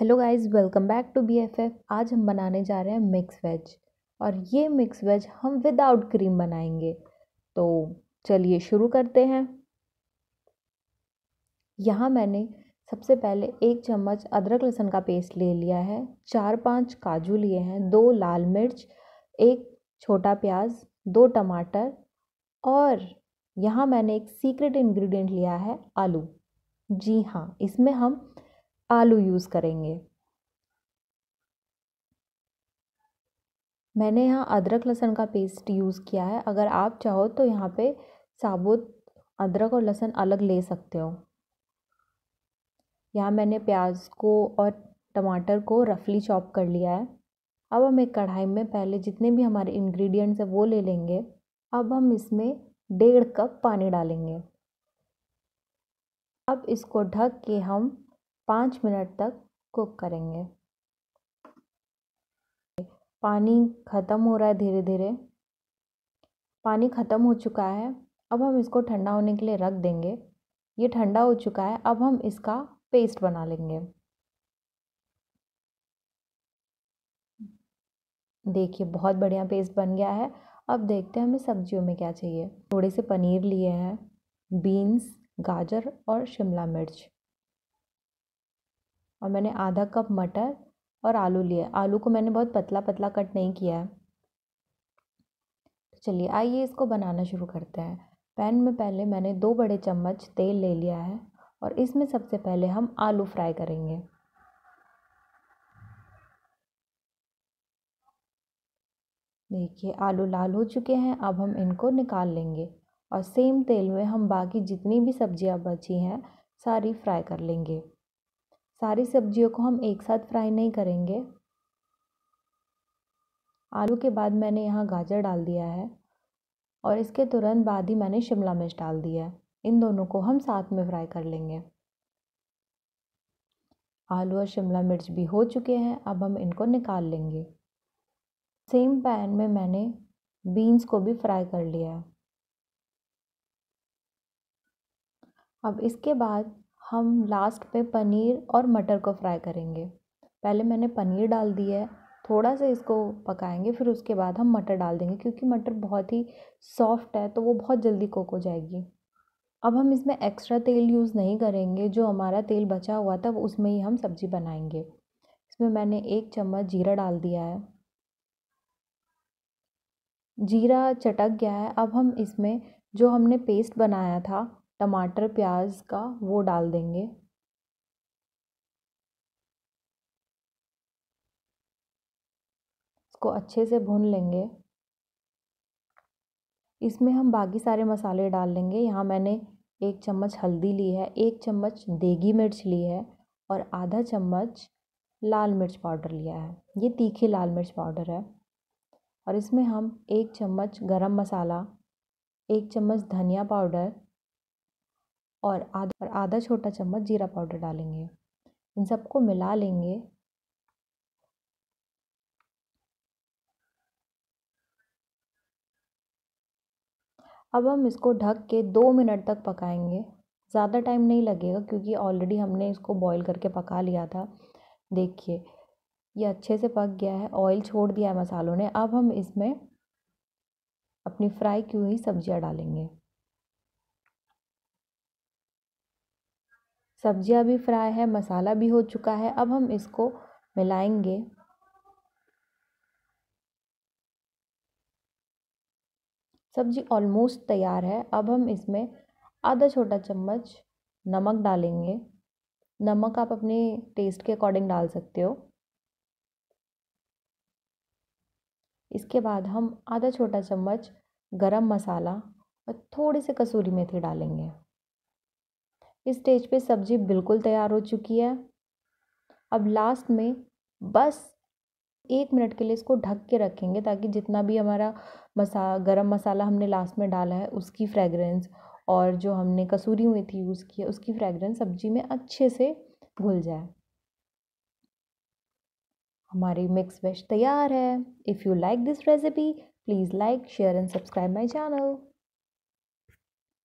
hello guys welcome back to BFF आज हम बनाने जा रहे हैं मिक्स वेज और ये मिक्स वेज हम विदाउट क्रीम बनाएंगे तो चलिए शुरू करते हैं यहाँ मैंने सबसे पहले एक चम्मच अदरक लहसुन का पेस्ट ले लिया है चार पांच काजू लिए हैं दो लाल मिर्च एक छोटा प्याज दो टमाटर और यहाँ मैंने एक सीक्रेट इंग्रेडिएंट लिया है आलू जी हाँ इसमें हम आलू यूज़ करेंगे मैंने यहाँ अदरक लहसुन का पेस्ट यूज़ किया है अगर आप चाहो तो यहाँ पे साबुत अदरक और लहसुन अलग ले सकते हो यहाँ मैंने प्याज को और टमाटर को रफली चॉप कर लिया है अब हम एक कढ़ाई में पहले जितने भी हमारे इंग्रेडिएंट्स हैं वो ले लेंगे अब हम इसमें डेढ़ कप पानी डालेंगे अब इसको ढक के हम पाँच मिनट तक कुक करेंगे पानी ख़त्म हो रहा है धीरे धीरे पानी ख़त्म हो चुका है अब हम इसको ठंडा होने के लिए रख देंगे ये ठंडा हो चुका है अब हम इसका पेस्ट बना लेंगे देखिए बहुत बढ़िया पेस्ट बन गया है अब देखते हैं हमें सब्जियों में क्या चाहिए थोड़े से पनीर लिए हैं बीन्स गाजर और शिमला मिर्च और मैंने आधा कप मटर और आलू लिया आलू को मैंने बहुत पतला पतला कट नहीं किया है तो चलिए आइए इसको बनाना शुरू करते हैं पैन में पहले मैंने दो बड़े चम्मच तेल ले लिया है और इसमें सबसे पहले हम आलू फ्राई करेंगे देखिए आलू लाल हो चुके हैं अब हम इनको निकाल लेंगे और सेम तेल में हम बाकी जितनी भी सब्जियां बची हैं सारी फ्राई कर लेंगे सारी सब्जियों को हम एक साथ फ्राई नहीं करेंगे आलू के बाद मैंने यहाँ गाजर डाल दिया है और इसके तुरंत बाद ही मैंने शिमला मिर्च डाल दिया है इन दोनों को हम साथ में फ्राई कर लेंगे आलू और शिमला मिर्च भी हो चुके हैं अब हम इनको निकाल लेंगे सेम पैन में मैंने बीन्स को भी फ्राई कर लिया है अब इसके बाद हम लास्ट पे पनीर और मटर को फ्राई करेंगे पहले मैंने पनीर डाल दिया है थोड़ा सा इसको पकाएंगे फिर उसके बाद हम मटर डाल देंगे क्योंकि मटर बहुत ही सॉफ्ट है तो वो बहुत जल्दी कुक हो जाएगी अब हम इसमें एक्स्ट्रा तेल यूज़ नहीं करेंगे जो हमारा तेल बचा हुआ था उसमें ही हम सब्ज़ी बनाएंगे इसमें मैंने एक चम्मच जीरा डाल दिया है जीरा चटक गया है अब हम इसमें जो हमने पेस्ट बनाया था टमाटर प्याज का वो डाल देंगे इसको अच्छे से भून लेंगे इसमें हम बाकी सारे मसाले डाल लेंगे यहाँ मैंने एक चम्मच हल्दी ली है एक चम्मच देगी मिर्च ली है और आधा चम्मच लाल मिर्च पाउडर लिया है ये तीखी लाल मिर्च पाउडर है और इसमें हम एक चम्मच गरम मसाला एक चम्मच धनिया पाउडर और आधा आधा छोटा चम्मच जीरा पाउडर डालेंगे इन सबको मिला लेंगे अब हम इसको ढक के दो मिनट तक पकाएंगे ज़्यादा टाइम नहीं लगेगा क्योंकि ऑलरेडी हमने इसको बॉईल करके पका लिया था देखिए ये अच्छे से पक गया है ऑयल छोड़ दिया है मसालों ने अब हम इसमें अपनी फ्राई की हुई सब्जियां डालेंगे सब्जियां भी फ्राई है मसाला भी हो चुका है अब हम इसको मिलाएंगे सब्जी ऑलमोस्ट तैयार है अब हम इसमें आधा छोटा चम्मच नमक डालेंगे नमक आप अपने टेस्ट के अकॉर्डिंग डाल सकते हो इसके बाद हम आधा छोटा चम्मच गरम मसाला और थोड़ी सी कसूरी मेथी डालेंगे इस स्टेज पे सब्जी बिल्कुल तैयार हो चुकी है अब लास्ट में बस एक मिनट के लिए इसको ढक के रखेंगे ताकि जितना भी हमारा मसा गरम मसाला हमने लास्ट में डाला है उसकी फ्रेगरेंस और जो हमने कसूरी हुई थी यूज़ की उसकी फ्रेगरेंस सब्जी में अच्छे से घुल जाए हमारी मिक्स वेज तैयार है if you like this recipe please like share and subscribe my channel